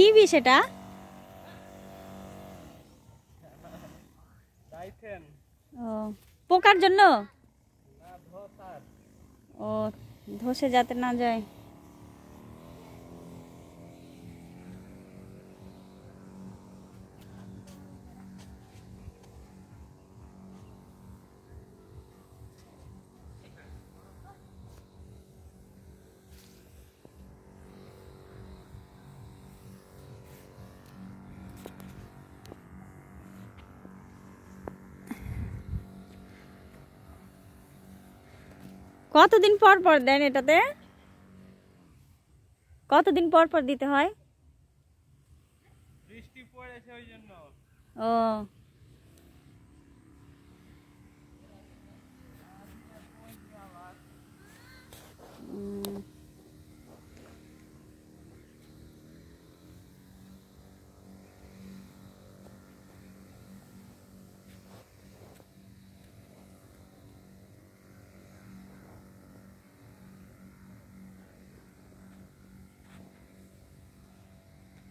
কি সেটা ও পোকার জন্য ও ধসে যাতে না যায় কতদিন পর পর দেন এটাতে কতদিন পর পর দিতে হয় ও